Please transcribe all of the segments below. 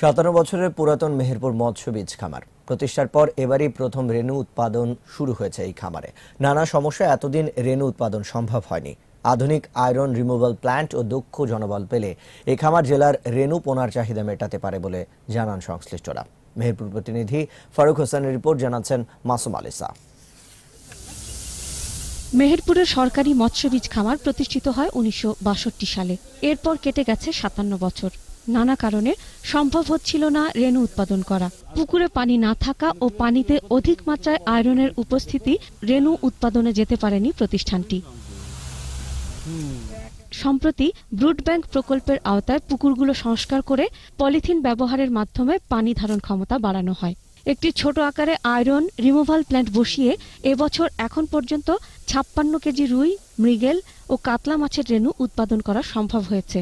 সাতান্ন বছরের পুরাতন মেহেরপুর মৎস্য বীজ খামার প্রতিষ্ঠার পর এবারই প্রথম রেণু উৎপাদন শুরু হয়েছে এই খামারে নানা সমস্যা এতদিন রেণু উৎপাদন সম্ভব হয়নি আধুনিক আয়রন রিমুভাল প্ল্যান্ট ও দক্ষ জনবল পেলে এই খামার জেলার রেণু পোনার চাহিদা মেটাতে পারে বলে জানান সংশ্লিষ্টরা মেহেরপুর প্রতিনিধি ফারুক হোসেনের রিপোর্ট জানাচ্ছেন মাসুম আলিসা মেহেরপুরের সরকারি বীজ খামার প্রতিষ্ঠিত হয় উনিশশো সালে এরপর কেটে গেছে সাতান্ন বছর নানা কারণে সম্ভব হচ্ছিল না রেণু উৎপাদন করা পুকুরে পানি না থাকা ও পানিতে অধিক মাত্রায় আয়রনের উপস্থিতি রেণু উৎপাদনে যেতে পারেনি প্রতিষ্ঠানটি সম্প্রতি ব্যাংক প্রকল্পের আওতায় পুকুরগুলো সংস্কার করে পলিথিন ব্যবহারের মাধ্যমে পানি ধারণ ক্ষমতা বাড়ানো হয় একটি ছোট আকারে আয়রন রিমুভাল প্ল্যান্ট বসিয়ে এবছর এখন পর্যন্ত ছাপ্পান্ন কেজি রুই মৃগেল ও কাতলা মাছের রেণু উৎপাদন করা সম্ভব হয়েছে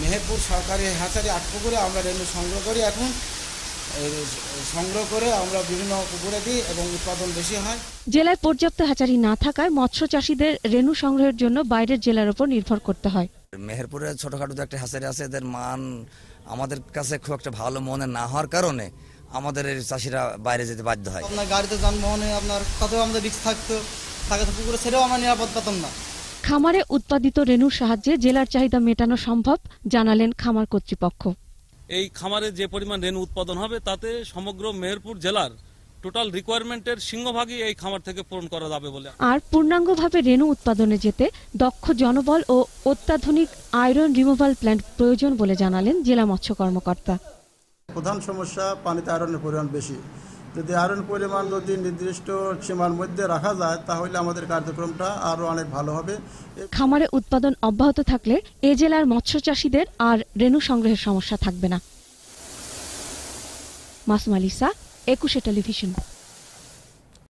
মেহেরপুর সরকারি হ্যাঁচারি আট পুকুরে আমরা রেণু সংগ্রহ করি এখন সংগ্রহ করে আমরা বিভিন্ন পুকুরে দিই এবং উৎপাদন বেশি হয় জেলায় পর্যাপ্ত হ্যাচারি না থাকায় মৎস্য চাষিদের রেণু সংগ্রহের জন্য বাইরের জেলার উপর নির্ভর করতে হয় মেহেরপুরে ছোটোখাটো একটা হ্যাচারি আছে এদের মান আমাদের কাছে খুব একটা ভালো মনে না হওয়ার কারণে আমাদের চাষিরা বাইরে যেতে বাধ্য হয় আপনার গাড়িতে যানবাহনে আপনার কত আমাদের রিক্স থাকতো থাকে তো পুকুরে ছেড়েও আমরা নিরাপদ পেতাম না খামারে উৎপাদিত রেণুর সাহায্যে জেলার চাহিদা মেটানো সম্ভব জানালেন খামার কর্তৃপক্ষ এই খামারে যে পরিমাণ রেণু উৎপাদন হবে তাতে সমগ্র মেহেরপুর জেলার টোটাল রিকোয়ারমেন্টের সিংহভাগই এই খামার থেকে পূরণ করা যাবে বলে আর পূর্ণাঙ্গভাবে রেণু উৎপাদনে যেতে দক্ষ জনবল ও অত্যাধুনিক আয়রন রিমুভাল প্ল্যান্ট প্রয়োজন বলে জানালেন জেলা মৎস্য কর্মকর্তা প্রধান সমস্যা পানিতে আয়রনের পরিমাণ বেশি যদি আয়রন পরিমাণ যদি নির্দিষ্ট সীমার মধ্যে রাখা যায় তাহলে আমাদের কার্যক্রমটা আরও অনেক ভালো হবে খামারে উৎপাদন অব্যাহত থাকলে এ জেলার মৎস্য চাষিদের আর রেণু সংগ্রহের সমস্যা থাকবে না মাসুম আলিসা একুশে টেলিভিশন